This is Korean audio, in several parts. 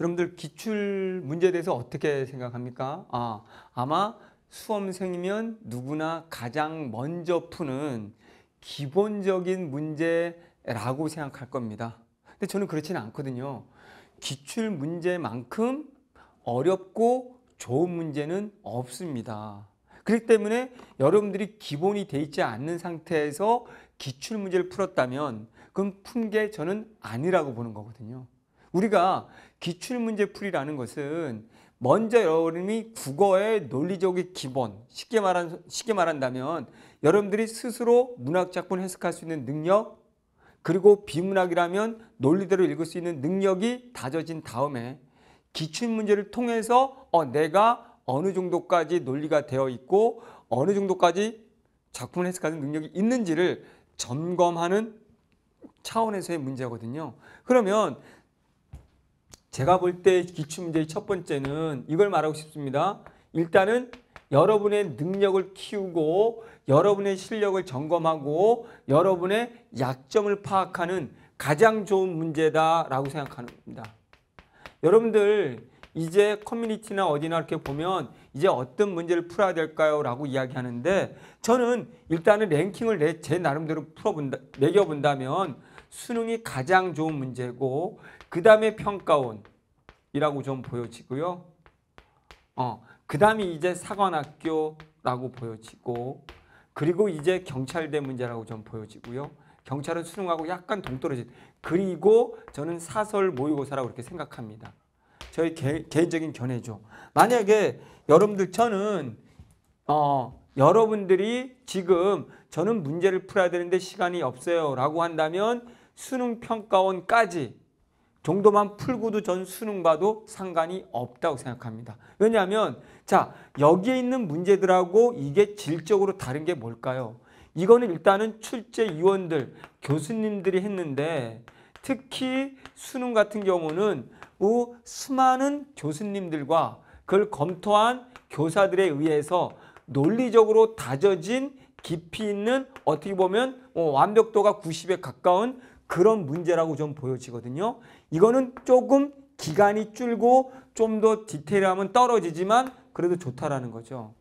여러분들 기출 문제에 대해서 어떻게 생각합니까? 아, 아마 수험생이면 누구나 가장 먼저 푸는 기본적인 문제라고 생각할 겁니다. 근데 저는 그렇지는 않거든요. 기출 문제만큼 어렵고 좋은 문제는 없습니다. 그렇기 때문에 여러분들이 기본이 돼 있지 않는 상태에서 기출 문제를 풀었다면 그건 푼게 저는 아니라고 보는 거거든요. 우리가 기출문제풀이라는 것은 먼저 여러분이 국어의 논리적인 기본, 쉽게, 말한, 쉽게 말한다면 여러분들이 스스로 문학작품 해석할 수 있는 능력, 그리고 비문학이라면 논리대로 읽을 수 있는 능력이 다져진 다음에 기출문제를 통해서 어, 내가 어느 정도까지 논리가 되어 있고 어느 정도까지 작품을 해석하는 능력이 있는지를 점검하는 차원에서의 문제거든요. 그러면 제가 볼 때 기출문제의 첫 번째는 이걸 말하고 싶습니다. 일단은 여러분의 능력을 키우고 여러분의 실력을 점검하고 여러분의 약점을 파악하는 가장 좋은 문제다라고 생각하니다 여러분들 이제 커뮤니티나 어디나 이렇게 보면 이제 어떤 문제를 풀어야 될까요? 라고 이야기하는데 저는 일단은 랭킹을 내, 제 나름대로 풀어본다, 매겨본다면 수능이 가장 좋은 문제고 그 다음에 평가원이라고 좀 보여지고요. 어, 그 다음에 이제 사관학교라고 보여지고 그리고 이제 경찰대 문제라고 좀 보여지고요. 경찰은 수능하고 약간 동떨어진 그리고 저는 사설 모의고사라고 이렇게 생각합니다. 저의 개, 인적인 견해죠. 만약에 여러분들 저는 어, 여러분들이 지금 저는 문제를 풀어야 되는데 시간이 없어요 라고 한다면 수능 평가원까지 정도만 풀고도 전 수능 봐도 상관이 없다고 생각합니다. 왜냐하면 자 여기에 있는 문제들하고 이게 질적으로 다른 게 뭘까요? 이거는 일단은 출제위원들, 교수님들이 했는데 특히 수능 같은 경우는 뭐 수많은 교수님들과 그걸 검토한 교사들에 의해서 논리적으로 다져진 깊이 있는 어떻게 보면 뭐 완벽도가 90에 가까운 그런 문제라고 좀 보여지거든요. 이거는 조금 기간이 줄고 좀 더 디테일하면 떨어지지만 그래도 좋다라는 거죠.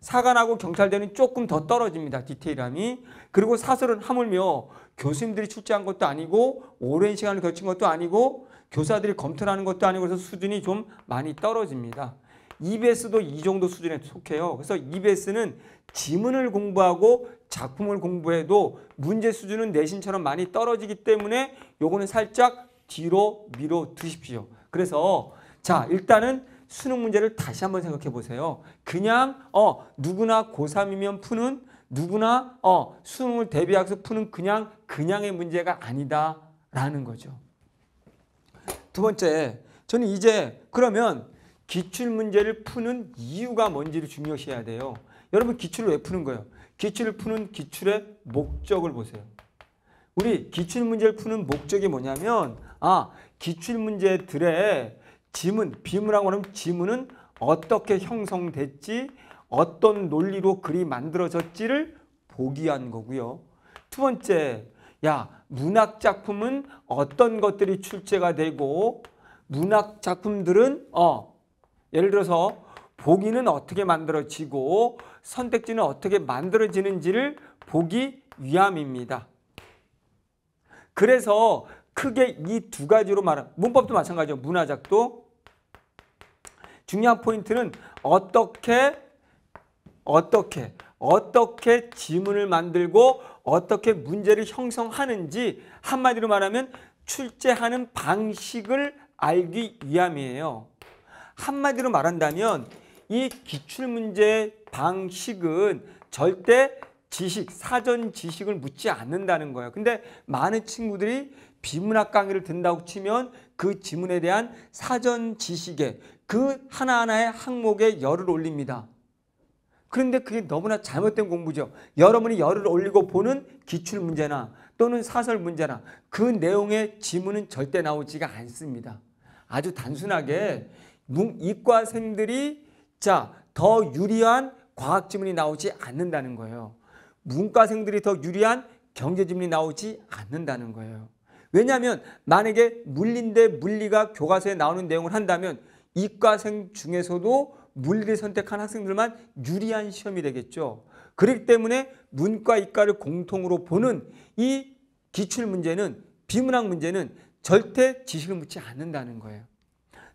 사관하고 경찰대는 조금 더 떨어집니다. 디테일함이. 그리고 사설은 하물며 교수님들이 출제한 것도 아니고 오랜 시간을 거친 것도 아니고 교사들이 검토하는 것도 아니고 그래서 수준이 좀 많이 떨어집니다. EBS도 이 정도 수준에 속해요. 그래서 EBS는 지문을 공부하고 작품을 공부해도 문제 수준은 내신처럼 많이 떨어지기 때문에 요거는 살짝 뒤로 밀어 두십시오. 그래서 자 일단은 수능 문제를 다시 한번 생각해 보세요. 그냥 어 누구나 고3이면 푸는 누구나 어 수능을 대비해서 푸는 그냥 그냥의 문제가 아니다라는 거죠. 두 번째 저는 이제 그러면 기출 문제를 푸는 이유가 뭔지를 중요시해야 돼요. 여러분 기출을 왜 푸는 거예요? 기출을 푸는 기출의 목적을 보세요. 우리 기출 문제를 푸는 목적이 뭐냐면 아 기출 문제들의 지문 비문하고 하면 지문은 어떻게 형성됐지 어떤 논리로 글이 만들어졌지를 보기 한 거고요. 두 번째 야 문학 작품은 어떤 것들이 출제가 되고 문학 작품들은 어 예를 들어서 보기는 어떻게 만들어지고 선택지는 어떻게 만들어지는지를 보기 위함입니다. 그래서 크게 이 두 가지로 말합 문법도 마찬가지죠. 문화작도. 중요한 포인트는 어떻게 어떻게 어떻게 지문을 만들고 어떻게 문제를 형성하는지 한마디로 말하면 출제하는 방식을 알기 위함이에요. 한마디로 말한다면 이 기출문제 방식은 절대 지식, 사전 지식을 묻지 않는다는 거예요. 근데 많은 친구들이 비문학 강의를 든다고 치면 그 지문에 대한 사전 지식에 그 하나하나의 항목에 열을 올립니다. 그런데 그게 너무나 잘못된 공부죠. 여러분이 열을 올리고 보는 기출 문제나 또는 사설 문제나 그 내용의 지문은 절대 나오지가 않습니다. 아주 단순하게 이과생들이 자, 더 유리한 과학 지문이 나오지 않는다는 거예요. 문과생들이 더 유리한 경제 지문이 나오지 않는다는 거예요. 왜냐하면 만약에 물리인데 물리가 교과서에 나오는 내용을 한다면 이과생 중에서도 물리를 선택한 학생들만 유리한 시험이 되겠죠. 그렇기 때문에 문과 이과를 공통으로 보는 이 기출 문제는 비문학 문제는 절대 지식을 묻지 않는다는 거예요.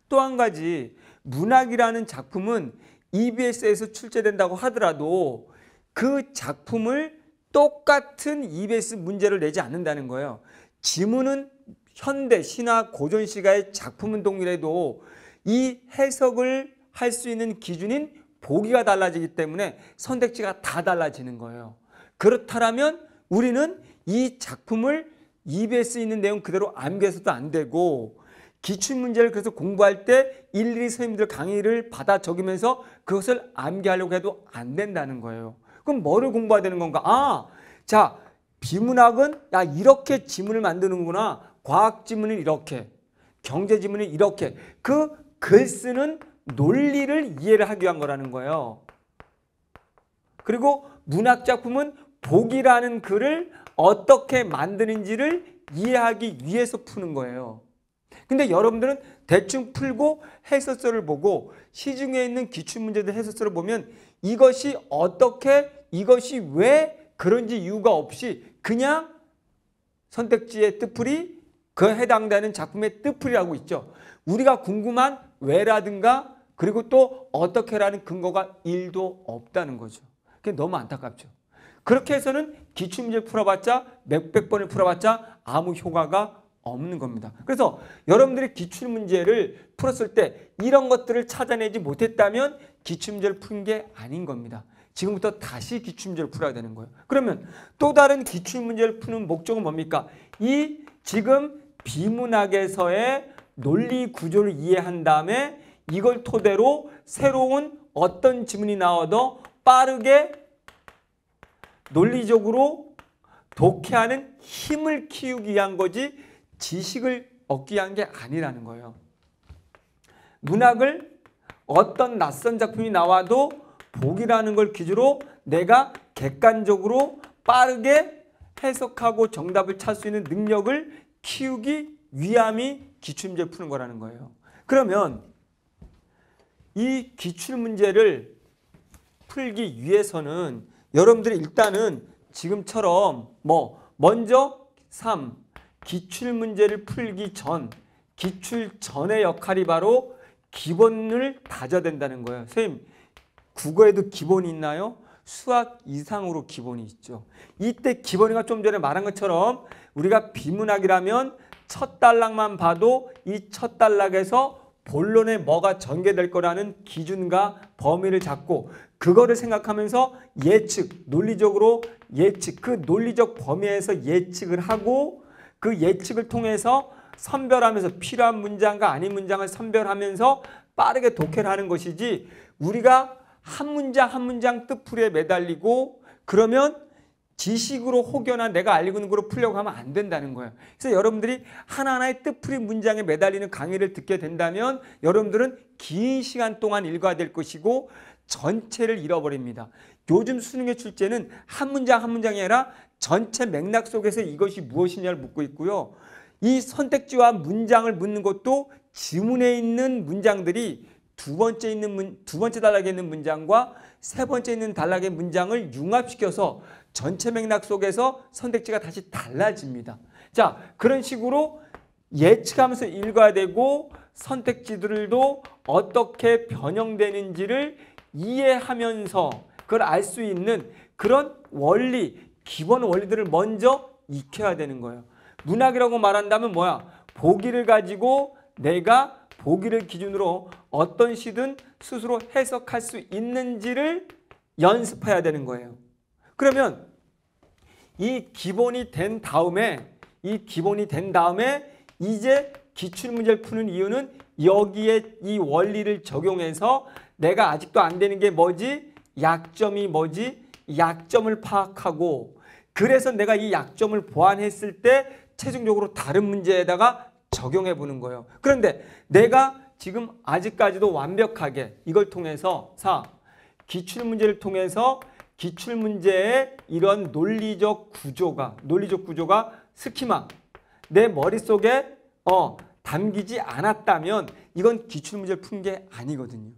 또한 가지 문학이라는 작품은 EBS에서 출제된다고 하더라도 그 작품을 똑같은 EBS 문제를 내지 않는다는 거예요. 지문은 현대, 신화, 고전 시가의 작품은 동일해도 이 해석을 할 수 있는 기준인 보기가 달라지기 때문에 선택지가 다 달라지는 거예요. 그렇다면 우리는 이 작품을 e b s 있는 내용 그대로 암기해서도 안 되고 기출문제를 그래서 공부할 때 일일이 선생님들 강의를 받아 적으면서 그것을 암기하려고 해도 안 된다는 거예요. 그럼 뭐를 공부해야 되는 건가? 아, 자, 비문학은 야 이렇게 지문을 만드는구나. 과학 지문은 이렇게, 경제 지문은 이렇게. 그 글 쓰는 논리를 이해를 하기 위한 거라는 거예요. 그리고 문학 작품은 복이라는 글을 어떻게 만드는지를 이해하기 위해서 푸는 거예요. 근데 여러분들은 대충 풀고 해설서를 보고 시중에 있는 기출문제들 해설서를 보면 이것이 어떻게 이것이 왜 그런지 이유가 없이 그냥 선택지의 뜻풀이 그 해당되는 작품의 뜻풀이라고 있죠. 우리가 궁금한 왜라든가 그리고 또 어떻게라는 근거가 1도 없다는 거죠. 그게 너무 안타깝죠. 그렇게 해서는 기출문제 풀어봤자 몇백 번을 풀어봤자 아무 효과가 없는 겁니다. 그래서 여러분들이 기출문제를 풀었을 때 이런 것들을 찾아내지 못했다면 기출문제를 푼 게 아닌 겁니다. 지금부터 다시 기출문제를 풀어야 되는 거예요. 그러면 또 다른 기출문제를 푸는 목적은 뭡니까? 이 지금 비문학에서의 논리 구조를 이해한 다음에 이걸 토대로 새로운 어떤 지문이 나와도 빠르게 논리적으로 독해하는 힘을 키우기 위한 거지 지식을 얻기 위한 게 아니라는 거예요. 문학을 어떤 낯선 작품이 나와도 복이라는 걸 기준으로 내가 객관적으로 빠르게 해석하고 정답을 찾을 수 있는 능력을 키우기 위함이 기출문제 푸는 거라는 거예요. 그러면 이 기출문제를 풀기 위해서는 여러분들이 일단은 지금처럼 뭐 먼저 3, 기출 문제를 풀기 전 기출 전의 역할이 바로 기본을 다져야 된다는 거예요. 선생님, 국어에도 기본이 있나요? 수학 이상으로 기본이 있죠. 이때 기본이가 좀 전에 말한 것처럼 우리가 비문학이라면 첫 단락만 봐도 이 첫 단락에서 본론에 뭐가 전개될 거라는 기준과 범위를 잡고 그거를 생각하면서 예측, 논리적으로 예측, 그 논리적 범위에서 예측을 하고 그 예측을 통해서 선별하면서 필요한 문장과 아닌 문장을 선별하면서 빠르게 독해를 하는 것이지 우리가 한 문장 한 문장 뜻풀이에 매달리고 그러면 지식으로 혹여나 내가 알고 있는 걸로 풀려고 하면 안 된다는 거예요. 그래서 여러분들이 하나하나의 뜻풀이 문장에 매달리는 강의를 듣게 된다면 여러분들은 긴 시간 동안 읽어야 될 것이고 전체를 잃어버립니다. 요즘 수능의 출제는 한 문장 한 문장이 아니라 전체 맥락 속에서 이것이 무엇이냐를 묻고 있고요. 이 선택지와 문장을 묻는 것도 지문에 있는 문장들이 두 번째 있는 문, 두 번째 단락에 있는 문장과 세 번째 있는 단락의 문장을 융합시켜서 전체 맥락 속에서 선택지가 다시 달라집니다. 자, 그런 식으로 예측하면서 읽어야 되고 선택지들도 어떻게 변형되는지를 이해하면서 그걸 알 수 있는 그런 원리, 기본 원리들을 먼저 익혀야 되는 거예요. 문학이라고 말한다면 뭐야? 보기를 가지고 내가 보기를 기준으로 어떤 시든 스스로 해석할 수 있는지를 연습해야 되는 거예요. 그러면 이 기본이 된 다음에 이 기본이 된 다음에 이제 기출문제를 푸는 이유는 여기에 이 원리를 적용해서 내가 아직도 안 되는 게 뭐지? 약점이 뭐지? 약점을 파악하고 그래서 내가 이 약점을 보완했을 때 최종적으로 다른 문제에다가 적용해 보는 거예요. 그런데 내가 지금 아직까지도 완벽하게 이걸 통해서 4. 기출문제를 통해서 기출문제의 이런 논리적 구조가 논리적 구조가 스키마 내 머릿속에 어, 담기지 않았다면 이건 기출문제를 푼 게 아니거든요.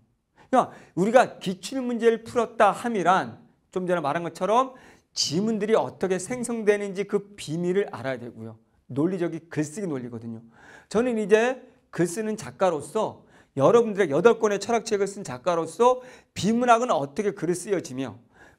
그러니까 우리가 기출문제를 풀었다 함이란 좀 전에 말한 것처럼 지문들이 어떻게 생성되는지 그 비밀을 알아야 되고요. 논리적인 글쓰기 논리거든요. 저는 이제 글 쓰는 작가로서 여러분들의 여덟 권의 철학책을 쓴 작가로서 비문학은 어떻게 글을 쓰여지며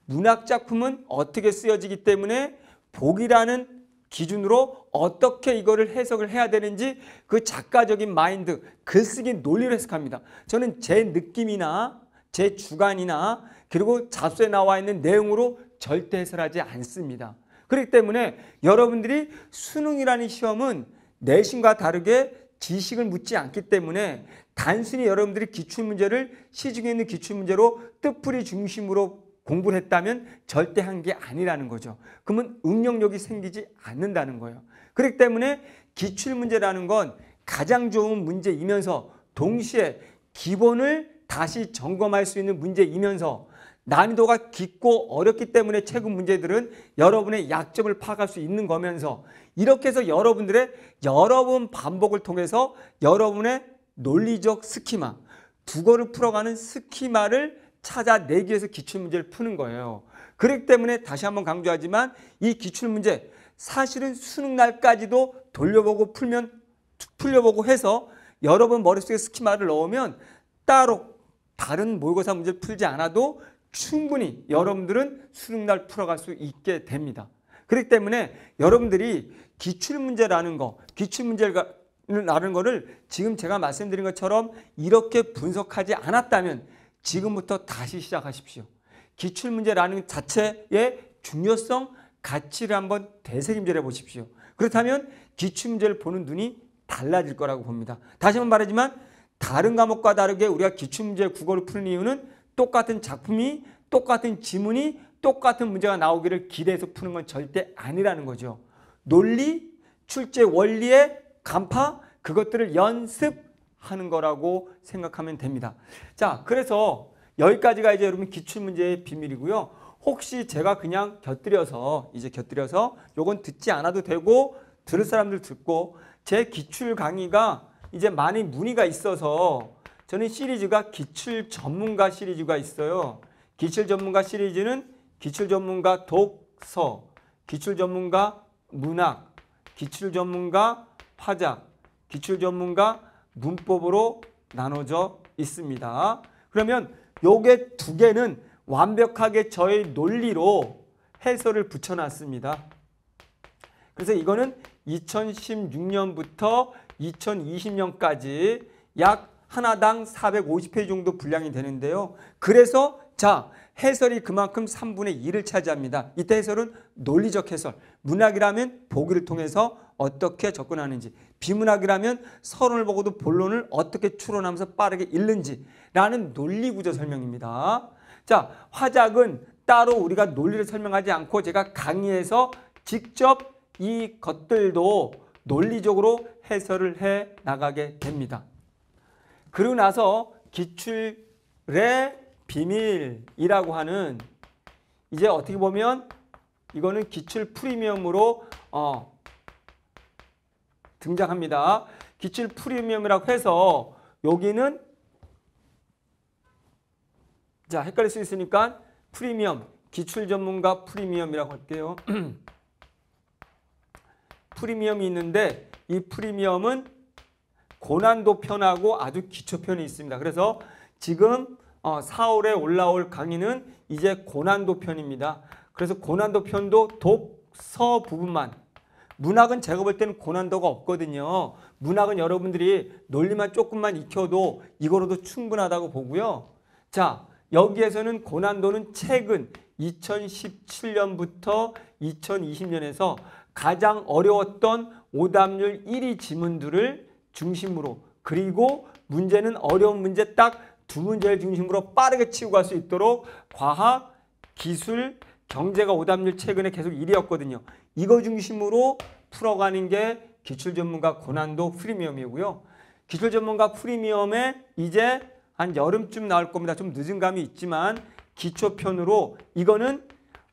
문학 작품은 어떻게 쓰여지기 때문에 복이라는 기준으로 어떻게 이거를 해석을 해야 되는지 그 작가적인 마인드, 글쓰기 논리를 해석합니다. 저는 제 느낌이나 제 주관이나 그리고 잡서에 나와 있는 내용으로 절대 해설하지 않습니다. 그렇기 때문에 여러분들이 수능이라는 시험은 내신과 다르게 지식을 묻지 않기 때문에 단순히 여러분들이 기출문제를 시중에 있는 기출문제로 뜻풀이 중심으로 공부를 했다면 절대 한 게 아니라는 거죠. 그러면 응용력이 생기지 않는다는 거예요. 그렇기 때문에 기출문제라는 건 가장 좋은 문제이면서 동시에 기본을 다시 점검할 수 있는 문제이면서 난이도가 깊고 어렵기 때문에 최근 문제들은 여러분의 약점을 파악할 수 있는 거면서 이렇게 해서 여러분들의 여러 분 반복을 통해서 여러분의 논리적 스키마, 두거를 풀어가는 스키마를 찾아내기 위해서 기출문제를 푸는 거예요. 그렇기 때문에 다시 한번 강조하지만 이 기출문제 사실은 수능 날까지도 돌려보고 풀면 풀려보고 해서 여러분 머릿속에 스키마를 넣으면 따로 다른 모의고사 문제를 풀지 않아도 충분히 여러분들은 수능날 풀어갈 수 있게 됩니다. 그렇기 때문에 여러분들이 기출문제라는 거, 기출문제라는 거를 지금 제가 말씀드린 것처럼 이렇게 분석하지 않았다면 지금부터 다시 시작하십시오. 기출문제라는 자체의 중요성, 가치를 한번 되새김질해 보십시오. 그렇다면 기출문제를 보는 눈이 달라질 거라고 봅니다. 다시 한번 말하지만 다른 과목과 다르게 우리가 기출문제 국어를 푸는 이유는 똑같은 작품이 똑같은 지문이 똑같은 문제가 나오기를 기대해서 푸는 건 절대 아니라는 거죠. 논리, 출제 원리의 간파 그것들을 연습하는 거라고 생각하면 됩니다. 자, 그래서 여기까지가 이제 여러분 기출문제의 비밀이고요. 혹시 제가 그냥 곁들여서 이제 곁들여서 요건 듣지 않아도 되고 들을 사람들 듣고 제 기출 강의가 이제 많이 문의가 있어서 저는 시리즈가 기출 전문가 시리즈가 있어요. 기출 전문가 시리즈는 기출 전문가 독서, 기출 전문가 문학, 기출 전문가 파작, 기출 전문가 문법으로 나눠져 있습니다. 그러면 요게 두 개는 완벽하게 저의 논리로 해설을 붙여놨습니다. 그래서 이거는 2016년부터 2020년까지 약 하나당 450페이지 정도 분량이 되는데요. 그래서 자 해설이 그만큼 3분의 2를 차지합니다. 이때 해설은 논리적 해설, 문학이라면 보기를 통해서 어떻게 접근하는지, 비문학이라면 서론을 보고도 본론을 어떻게 추론하면서 빠르게 읽는지라는 논리구조 설명입니다. 자, 화작은 따로 우리가 논리를 설명하지 않고 제가 강의에서 직접 이 것들도 논리적으로 해설을 해 나가게 됩니다. 그러고 나서 기출의 비밀이라고 하는 이제 어떻게 보면 이거는 기출 프리미엄으로 어, 등장합니다. 기출 프리미엄이라고 해서 여기는 자 헷갈릴 수 있으니까 프리미엄 기출 전문가 프리미엄이라고 할게요. 프리미엄이 있는데 이 프리미엄은 고난도 편하고 아주 기초편이 있습니다. 그래서 지금 어, 4월에 올라올 강의는 이제 고난도 편입니다. 그래서 고난도 편도 독서 부분만 문학은 제가 볼 때는 고난도가 없거든요. 문학은 여러분들이 논리만 조금만 익혀도 이거로도 충분하다고 보고요. 자 여기에서는 고난도는 최근 2017년부터 2020년에서 가장 어려웠던 오답률 1위 지문들을 중심으로 그리고 문제는 어려운 문제 딱 두 문제를 중심으로 빠르게 치고 갈 수 있도록 과학, 기술, 경제가 오답률 최근에 계속 1위였거든요. 이거 중심으로 풀어가는 게 기출 전문가 고난도 프리미엄이고요. 기술 전문가 프리미엄에 이제 한 여름쯤 나올 겁니다. 좀 늦은 감이 있지만 기초편으로 이거는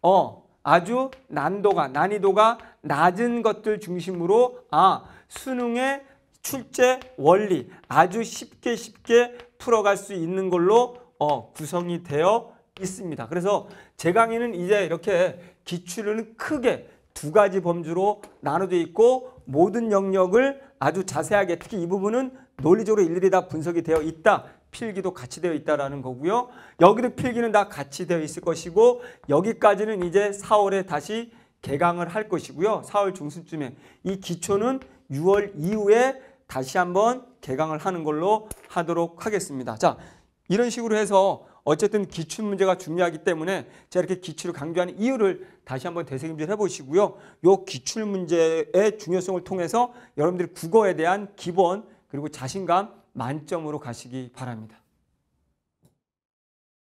어 아주 난도가 난이도가 낮은 것들 중심으로 아수능에 출제 원리 아주 쉽게 쉽게 풀어갈 수 있는 걸로 어, 구성이 되어 있습니다. 그래서 제 강의는 이제 이렇게 기출은 크게 두 가지 범주로 나눠져 있고 모든 영역을 아주 자세하게 특히 이 부분은 논리적으로 일일이 다 분석이 되어 있다. 필기도 같이 되어 있다라는 거고요. 여기도 필기는 다 같이 되어 있을 것이고 여기까지는 이제 4월에 다시 개강을 할 것이고요. 4월 중순쯤에 이 기초는 6월 이후에 다시 한번 개강을 하는 걸로 하도록 하겠습니다. 자, 이런 식으로 해서 어쨌든 기출 문제가 중요하기 때문에 제가 이렇게 기출을 강조하는 이유를 다시 한번 되새김질 해보시고요. 요 기출 문제의 중요성을 통해서 여러분들이 국어에 대한 기본 그리고 자신감 만점으로 가시기 바랍니다.